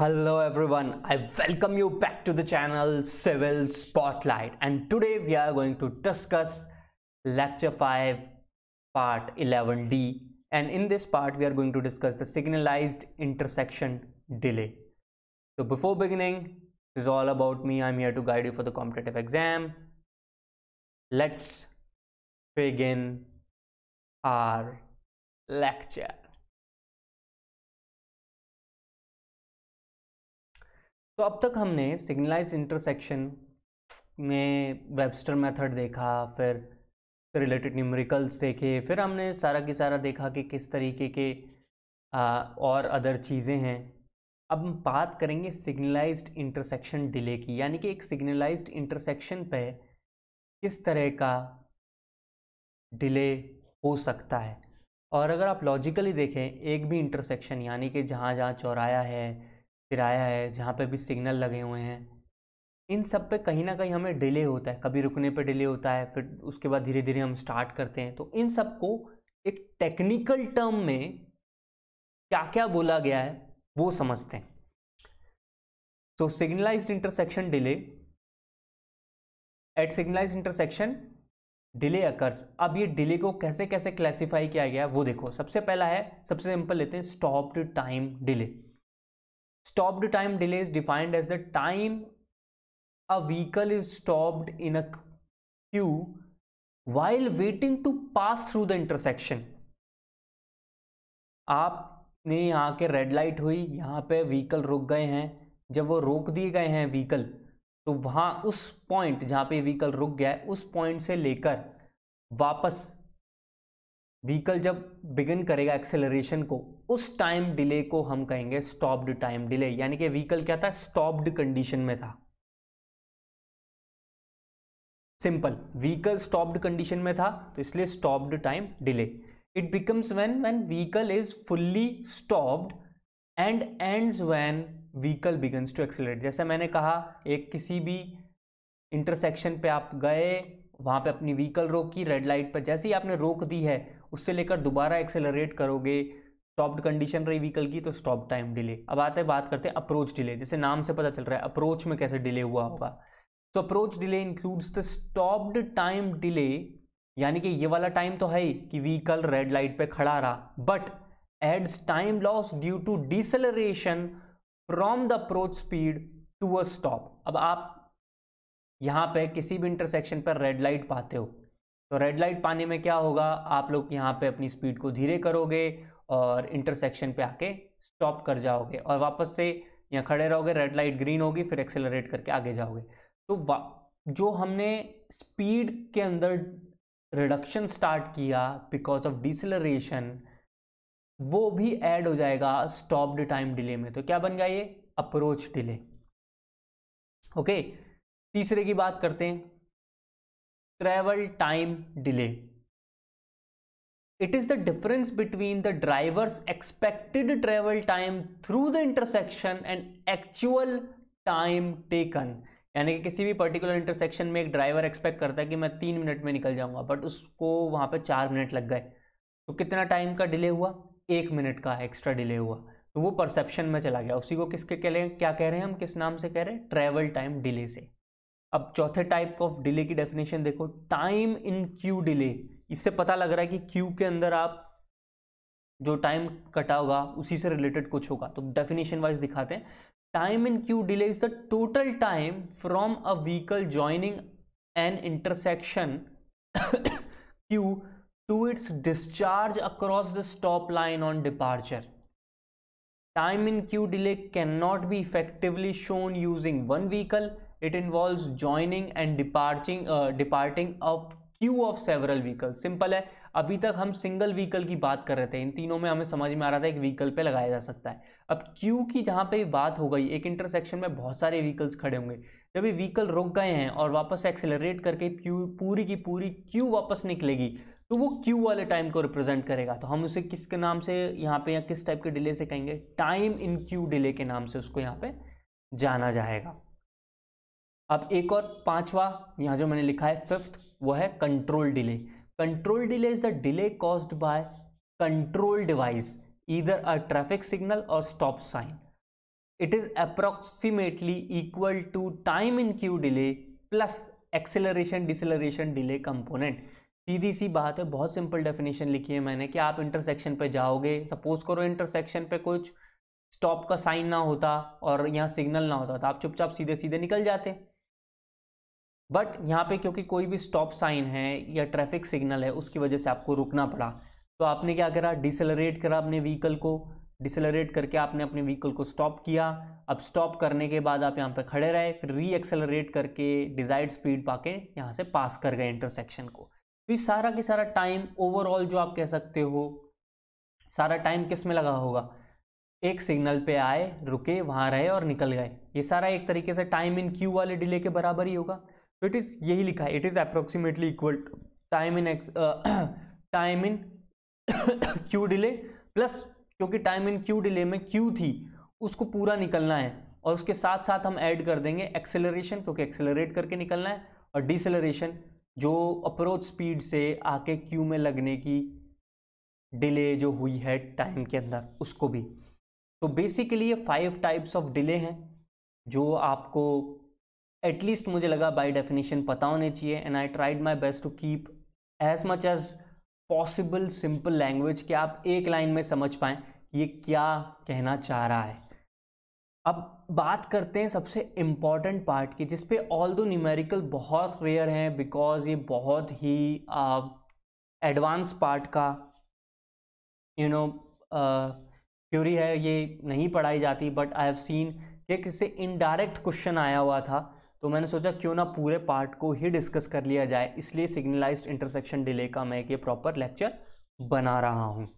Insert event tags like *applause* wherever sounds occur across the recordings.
Hello everyone, I welcome you back to the channel Civil Spotlight and today we are going to discuss lecture 5 part 11d and in this part we are going to discuss the signalized intersection delay. So before beginning, this is all about me, I'm here to guide you for the competitive exam. Let's begin our lecture. तो अब तक हमने signalised intersection में Webster method देखा फिर related numericals देखे फिर हमने सारा की सारा देखा कि किस तरीके के आ, और अदर चीज़ें हैं अब हम बात करेंगे सिग्नलाइज्ड इंटरसेक्शन डिले की यानी कि एक सिग्नलाइज्ड इंटरसेक्शन पे किस तरह का डिले हो सकता है और अगर आप लॉजिकली देखें एक भी इंटरसेक्शन यानी कि जहाँ जहाँ चौराया है किराया है जहाँ पे भी सिग्नल लगे हुए हैं इन सब पे कहीं ना कहीं हमें डिले होता है कभी रुकने पे डिले होता है फिर उसके बाद धीरे धीरे हम स्टार्ट करते हैं तो इन सब को एक टेक्निकल टर्म में क्या क्या बोला गया है वो समझते हैं सो तो signalised intersection delay at signalised intersection delay occurs अब ये डिले को कैसे कैसे क्लासिफाई किया गया वो देखो सबसे पहला है सबसे सिंपल लेते हैं stop time delay stopped time delay is defined as the time a vehicle is stopped in a queue while waiting to pass through the intersection आपने यहाँ के रेड लाइट हुई यहाँ पे व्हीकल रुक गए हैं जब वो रोक दिए गए हैं व्हीकल तो वहाँ उस पॉइंट जहाँ पे व्हीकल रुक गया है उस पॉइंट से लेकर वापस व्हीकल जब बिगिन करेगा एक्सेलरेशन को उस टाइम डिले को हम कहेंगे स्टॉप्ड टाइम डिले यानी कि व्हीकल क्या था स्टॉप्ड कंडीशन में था सिंपल व्हीकल स्टॉप्ड कंडीशन में था तो इसलिए stopped time delay it becomes when when vehicle is fully stopped and ends when vehicle begins to accelerate जैसे मैंने कहा एक किसी भी इंटरसेक्शन पे आप गए वहाँ पे अपनी व्हीकल रोकी रेड लाइट पर जैसे ही आपने रोक दी है उससे लेकर दोबारा एक्सेलरेट करोगे स्टॉप्ड कंडीशन रही व्हीकल की तो स्टॉप टाइम डिले अब आते बात करते हैं अप्रोच डिले जैसे नाम से पता चल रहा है अप्रोच में कैसे डिले हुआ होगा तो approach delay includes the stopped time delay यानी कि ये वाला टाइम तो है ही कि व्हीकल रेड लाइट पे खड़ा रहा but adds time loss due to deceleration from the approach speed to a stop अब आप यहाँ पे किसी भी इंटरसेक्शन पर रेड लाइट पाते हो तो रेड लाइट पाने में क्या होगा आप लोग यहाँ पे अपनी स्पीड को धीरे करोगे और इंटरसेक्शन पे आके स्टॉप कर जाओगे और वापस से यहाँ खड़े रहोगे रेड लाइट ग्रीन होगी फिर एक्सेलरेट करके आगे जाओगे तो जो हमने स्पीड के अंदर रिडक्शन स्टार्ट किया बिकॉज ऑफ डिसलरेशन वो भी ऐड हो जाएगा स्टॉप टाइम डिले में तो क्या बन गया ये अप्रोच डिले ओके तीसरे की बात करते हैं travel time delay it is the difference between the driver's expected travel time through the intersection and actual time taken यानी कि किसी भी पर्टिकुलर इंटरसेक्शन में एक ड्राइवर एक्सपेक्ट करता है कि मैं तीन मिनट में निकल जाऊंगा बट उसको वहाँ पर चार मिनट लग गए तो कितना टाइम का डिले हुआ एक मिनट का एक्स्ट्रा डिले हुआ तो वो परसेप्शन में चला गया उसी को किसके कह क्या कह रहे हैं हम किस नाम से कह रहे हैं ट्रैवल टाइम डिले से अब चौथे टाइप ऑफ डिले की डेफिनेशन देखो टाइम इन क्यू डिले इससे पता लग रहा है कि क्यू के अंदर आप जो टाइम कटा होगा उसी से रिलेटेड कुछ होगा तो डेफिनेशन वाइज दिखाते हैं time in queue delay is the total time from a vehicle joining an intersection queue to its discharge across the stop line on departure time in queue delay can not be effectively shown using one vehicle it involves joining and departing departing of queue of several vehicle simple है अभी तक हम single vehicle की बात कर रहे थे इन तीनों में हमें समझ में आ रहा था एक व्हीकल पे लगाया जा सकता है अब क्यू की जहाँ पे बात हो गई एक इंटरसेक्शन में बहुत सारे व्हीकल्स खड़े होंगे जब ये व्हीकल रुक गए हैं और वापस एक्सेलरेट करके क्यू पूरी की पूरी क्यू वापस निकलेगी तो वो क्यू वाले टाइम को रिप्रेजेंट करेगा तो हम उसे किसके नाम से यहाँ पे या किस टाइप के डिले से कहेंगे टाइम इन क्यू डिले के नाम से उसको यहाँ पे जाना जाएगा अब एक और पांचवा यहाँ जो मैंने लिखा है फिफ्थ वो है control delay control delay is the delay caused by control device इधर अ ट्रैफिक सिग्नल और stop sign it is approximately equal to time in queue delay plus acceleration deceleration delay component सीधी सी बात है बहुत simple definition लिखी है मैंने कि आप इंटरसेक्शन पे जाओगे सपोज करो इंटरसेक्शन पे कुछ स्टॉप का साइन ना होता और यहाँ सिग्नल ना होता तो आप चुपचाप सीधे सीधे निकल जाते बट यहाँ पे क्योंकि कोई भी स्टॉप साइन है या ट्रैफिक सिग्नल है उसकी वजह से आपको रुकना पड़ा तो आपने क्या करा डिसलरेट करा अपने व्हीकल को डिसलरेट करके आपने अपने व्हीकल को स्टॉप किया अब स्टॉप करने के बाद आप यहाँ पे खड़े रहे फिर री एक्सेलरेट करके डिज़ायर्ड स्पीड पाके यहाँ से पास कर गए इंटरसेक्शन को तो ये सारा के सारा टाइम ओवरऑल जो आप कह सकते हो सारा टाइम किस में लगा होगा एक सिग्नल पे आए रुके वहाँ रहे और निकल गए ये सारा एक तरीके से टाइम इन क्यू वाले डिले के बराबर ही होगा तो इट इज़ यही लिखा है it is approximately equal to time in x time in queue delay plus क्योंकि टाइम इन क्यू डिले में क्यू थी उसको पूरा निकलना है और उसके साथ साथ हम ऐड कर देंगे एक्सेलरेशन क्योंकि एक्सेलरेट करके निकलना है और डिसलरेशन जो अप्रोच स्पीड से आके क्यू में लगने की डिले जो हुई है टाइम के अंदर उसको भी तो बेसिकली ये फाइव टाइप्स ऑफ डिले हैं जो आपको एटलीस्ट मुझे लगा बाई डेफिनेशन पता होने चाहिए and I tried my best to keep as much as possible simple language कि आप एक लाइन में समझ पाएँ ये क्या कहना चाह रहा है अब बात करते हैं सबसे इम्पॉर्टेंट पार्ट की जिसपे ऑल दो न्यूमेरिकल बहुत रेयर हैं बिकॉज ये बहुत ही एडवांस uh, पार्ट का यू नो थ्योरी है ये नहीं पढ़ाई जाती बट आई हैव सीन ये किससे इनडायरेक्ट क्वेश्चन आया हुआ था तो मैंने सोचा क्यों ना पूरे पार्ट को ही डिस्कस कर लिया जाए इसलिए सिग्नलाइज्ड इंटरसेक्शन डिले का मैं ये प्रॉपर लेक्चर बना रहा हूँ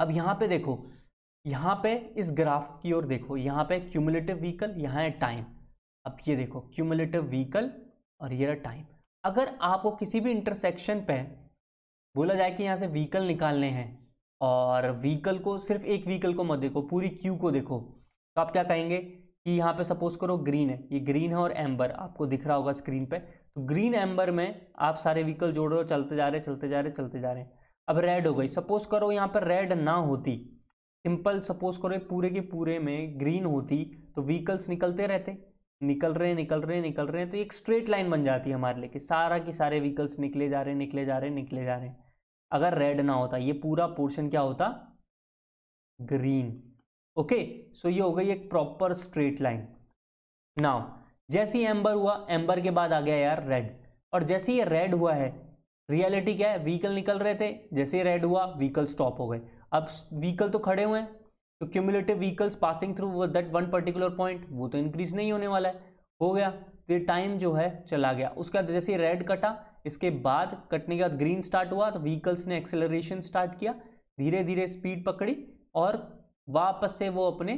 अब यहाँ पे देखो यहाँ पे इस ग्राफ की ओर देखो यहाँ पे क्यूमुलेटिव व्हीकल यहाँ है टाइम अब ये देखो क्यूमुलेटिव व्हीकल और ये टाइम अगर आपको किसी भी इंटरसेक्शन पे बोला जाए कि यहाँ से व्हीकल निकालने हैं और व्हीकल को सिर्फ एक व्हीकल को मत देखो पूरी क्यू को देखो तो आप क्या कहेंगे कि यहाँ पे सपोज करो ग्रीन है ये ग्रीन है और एम्बर आपको दिख रहा होगा स्क्रीन पे तो ग्रीन एम्बर में आप सारे व्हीकल जोड़ रहे हो चलते जा रहे चलते जा रहे चलते जा रहे हैं अब रेड हो गई सपोज करो यहाँ पर रेड ना होती सिंपल सपोज करो पूरे के पूरे में ग्रीन होती तो व्हीकल्स निकलते रहते निकल रहे निकल रहे निकल रहे हैं तो एक स्ट्रेट लाइन बन जाती है हमारे लिए सारा के सारे व्हीकल्स निकले जा रहे निकले जा रहे निकले जा रहे हैं अगर रेड ना होता ये पूरा पोर्शन क्या होता ग्रीन ओके सो ये हो गई एक प्रॉपर स्ट्रेट लाइन नाउ जैसे एम्बर हुआ एम्बर के बाद आ गया यार रेड और जैसे ये रेड हुआ है रियलिटी क्या है व्हीकल निकल रहे थे जैसे ही रेड हुआ व्हीकल स्टॉप हो गए अब व्हीकल तो खड़े हुए हैं तो cumulative vehicles passing through that one particular point वो तो इंक्रीज नहीं होने वाला है हो गया तो ये टाइम जो है चला गया उसके बाद जैसे रेड कटा इसके बाद कटने के बाद ग्रीन स्टार्ट हुआ तो व्हीकल्स ने एक्सेलरेशन स्टार्ट किया धीरे धीरे स्पीड पकड़ी और वापस से वो अपने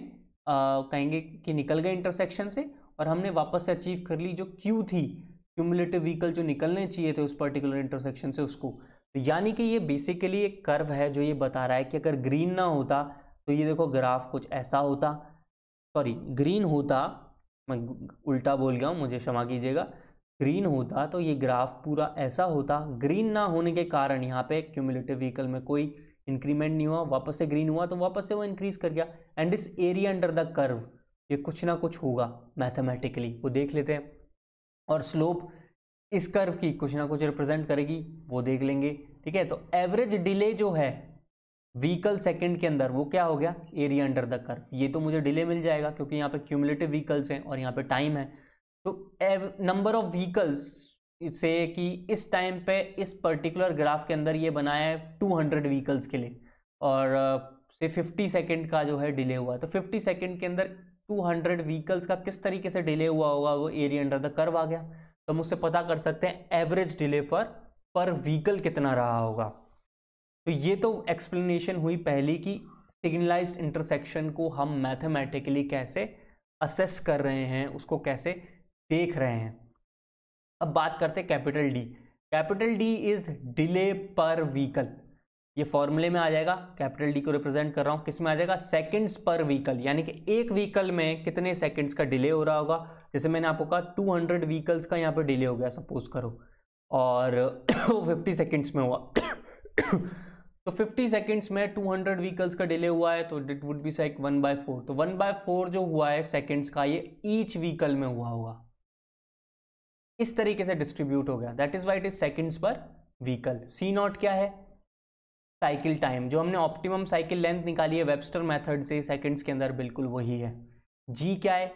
आ, कहेंगे कि निकल गए इंटरसेक्शन से और हमने वापस से अचीव कर ली जो क्यू थी क्यूमुलेटिव व्हीकल जो निकलने चाहिए थे उस पर्टिकुलर इंटरसेक्शन से उसको तो यानी कि ये बेसिकली एक कर्व है जो ये बता रहा है कि अगर ग्रीन ना होता तो ये देखो ग्राफ कुछ ऐसा होता सॉरी ग्रीन होता मैं उल्टा बोल गया हूँ मुझे क्षमा कीजिएगा ग्रीन होता तो ये ग्राफ पूरा ऐसा होता ग्रीन ना होने के कारण यहाँ पे क्यूमुलेटिव व्हीकल में कोई इंक्रीमेंट नहीं हुआ वापस से ग्रीन हुआ तो वापस से वो इंक्रीज कर गया एंड इस एरिया अंडर द कर्व ये कुछ ना कुछ होगा मैथमेटिकली वो देख लेते हैं और स्लोप इस कर्व की कुछ ना कुछ रिप्रेजेंट करेगी वो देख लेंगे ठीक है तो एवरेज डिले जो है व्हीकल सेकंड के अंदर वो क्या हो गया एरिया अंडर द कर्व ये तो मुझे डिले मिल जाएगा क्योंकि यहाँ पे क्यूमुलेटिव व्हीकल्स हैं और यहाँ पे टाइम है तो नंबर ऑफ व्हीकल्स से कि इस टाइम पे इस पर्टिकुलर ग्राफ के अंदर ये बनाया है 200 व्हीकल्स के लिए और से 50 सेकंड का जो है डिले हुआ तो 50 सेकंड के अंदर 200 व्हीकल्स का किस तरीके से डिले हुआ होगा वो एरिया अंडर द कर्व आ गया तो हम उससे पता कर सकते हैं average delay for per vehicle कितना रहा होगा तो ये तो एक्सप्लेनेशन हुई पहली कि सिग्नलाइज इंटरसेक्शन को हम मैथमेटिकली कैसे असेस कर रहे हैं उसको कैसे देख रहे हैं अब बात करते हैं capital D capital D is delay per vehicle ये फॉर्मूले में आ जाएगा कैपिटल डी को रिप्रेजेंट कर रहा हूँ किस में आ जाएगा सेकंड्स पर व्हीकल यानी कि एक व्हीकल में कितने सेकंड्स का डिले हो रहा होगा जैसे मैंने आपको कहा 200 व्हीकल्स का यहाँ पे डिले हो गया सपोज करो और *coughs* वो 50 सेकंड्स में हुआ *coughs* तो 50 सेकंड्स में 200 व्हीकल्स का डिले हुआ है तो डिट वुड बी साइक वन बाय फोर तो वन बाय फोर जो हुआ है सेकेंड्स का ये ईच व्हीकल में हुआ होगा इस तरीके से डिस्ट्रीब्यूट हो गया that is why it is seconds per vehicle C naught क्या है साइकिल टाइम जो हमने ऑप्टिमम साइकिल लेंथ निकाली है वेबस्टर मेथड से सेकंड्स के अंदर बिल्कुल वही है जी क्या है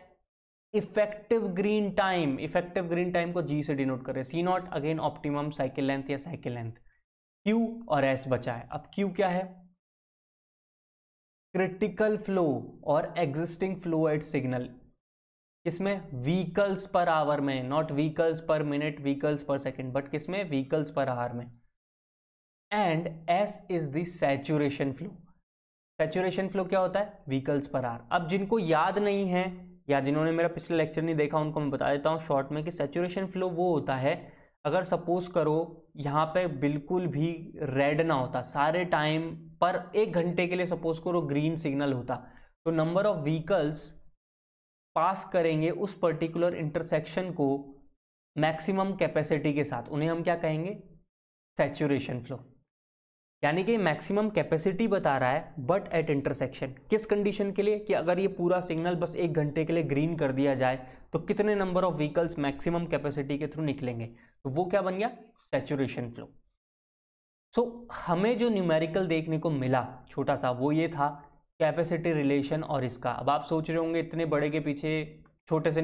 effective green time effective green time को जी से डिनोट करें C naught again optimum cycle length या साइकिल लेंथ क्यू और एस बचा है अब क्यू क्या है क्रिटिकल फ्लो और एग्जिस्टिंग फ्लो एट सिग्नल किसमें व्हीकल्स पर आवर में not vehicles per minute vehicles per second but किसमें व्हीकल्स पर आवर में and S is the saturation flow saturation flow क्या होता है व्हीकल्स पर आर अब जिनको याद नहीं है या जिन्होंने मेरा पिछला लेक्चर नहीं देखा उनको मैं बता देता हूँ शॉर्ट में कि सैचुरेशन फ्लो वो होता है अगर सपोज करो यहाँ पे बिल्कुल भी रेड ना होता सारे टाइम पर एक घंटे के लिए सपोज करो ग्रीन सिग्नल होता तो नंबर ऑफ व्हीकल्स पास करेंगे उस पर्टिकुलर इंटरसेक्शन को मैक्सिमम कैपेसिटी के साथ उन्हें हम क्या कहेंगे सेचुरेशन फ्लो यानी कि मैक्सिमम कैपेसिटी बता रहा है बट एट इंटरसेक्शन किस कंडीशन के लिए कि अगर ये पूरा सिग्नल बस एक घंटे के लिए ग्रीन कर दिया जाए तो कितने number of vehicles maximum capacity के थ्रू निकलेंगे तो वो क्या बन गया सेचुरेशन फ्लो सो हमें जो न्यूमेरिकल देखने को मिला छोटा सा वो ये था कैपेसिटी रिलेशन और इसका अब आप सोच रहे होंगे इतने बड़े के पीछे छोटे से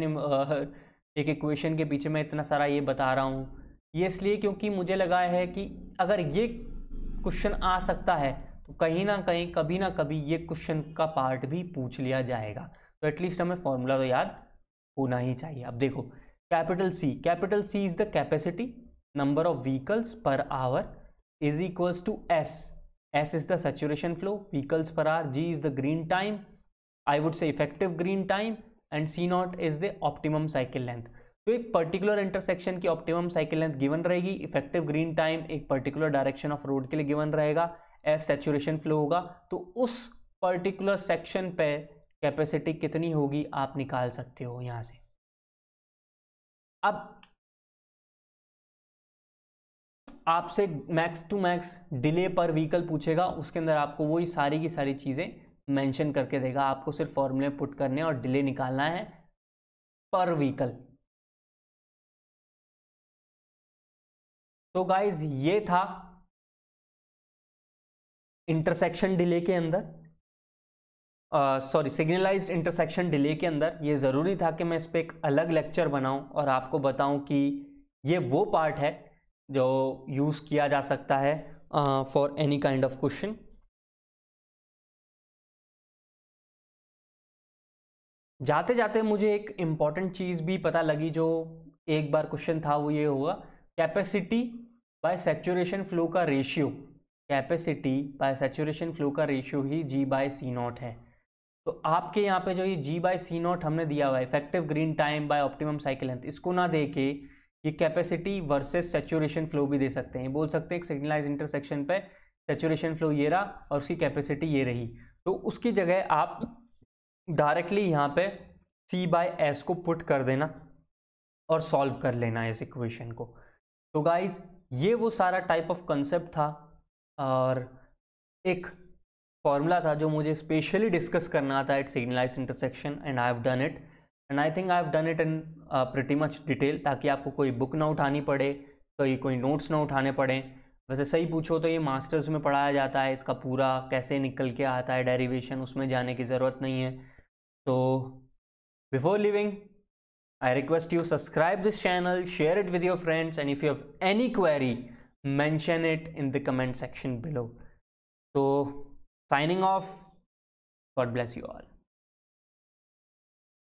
एक इक्वेशन के पीछे मैं इतना सारा ये बता रहा हूँ ये इसलिए क्योंकि मुझे लगा है कि अगर ये क्वेश्चन आ सकता है तो कहीं ना कहीं कभी ना कभी ये क्वेश्चन का पार्ट भी पूछ लिया जाएगा तो एटलीस्ट हमें फॉर्मूला तो याद होना ही चाहिए अब देखो capital C capital C is the capacity number of vehicles per hour is equals to S S is the saturation flow, vehicles per hour, G is the green time, I would say effective green time and C naught is the optimum cycle length. तो एक पर्टिकुलर इंटरसेक्शन की optimum cycle length given रहेगी effective green time एक particular direction of road के लिए given रहेगा एस सेचुरेशन फ्लो होगा तो उस पर्टिकुलर सेक्शन पे कैपेसिटी कितनी होगी आप निकाल सकते हो यहाँ से अब आपसे max to max delay per vehicle पूछेगा उसके अंदर आपको वही सारी की सारी चीज़ें मेंशन करके देगा आपको सिर्फ फॉर्मूले पुट करने और डिले निकालना है पर व्हीकल तो गाइज ये था इंटरसेक्शन डिले के अंदर सॉरी सिग्नलाइज्ड इंटरसेक्शन डिले के अंदर ये ज़रूरी था कि मैं इस पर एक अलग लेक्चर बनाऊं और आपको बताऊं कि ये वो पार्ट है जो यूज़ किया जा सकता है for any kind of question जाते जाते मुझे एक इम्पॉर्टेंट चीज़ भी पता लगी जो एक बार क्वेश्चन था वो ये होगा कैपेसिटी बाय सेचुरेशन फ्लो का ratio capacity by saturation flow का रेशियो ही जी बाय सी नॉट है तो आपके यहाँ पे जो ये जी बाय सी नॉट हमने दिया हुआ है effective green time by optimum cycle length इसको ना दे के ये कैपेसिटी वर्सेस सेचुरेशन फ्लो भी दे सकते हैं बोल सकते हैं एक सिग्नलाइज इंटरसेक्शन पे सेचुरेशन फ्लो ये रहा और उसकी कैपेसिटी ये रही तो उसकी जगह आप डायरेक्टली यहाँ पे सी बाय एस को पुट कर देना और सॉल्व कर लेना इस इक्वेशन को तो गाइज ये वो सारा टाइप ऑफ कंसेप्ट था और एक फॉर्मूला था जो मुझे स्पेशली डिस्कस करना था at signalised intersection and I have done it and I think I have done it in pretty much detail ताकि आपको कोई बुक ना उठानी पड़े कोई कोई नोट्स ना उठाने पड़े वैसे सही पूछो तो ये मास्टर्स में पढ़ाया जाता है इसका पूरा कैसे निकल के आता है डेरिवेशन उसमें जाने की ज़रूरत नहीं है तो before leaving I request you subscribe this channel share it with your friends and if you have any query mention it in the comment section below तो signing off God bless you all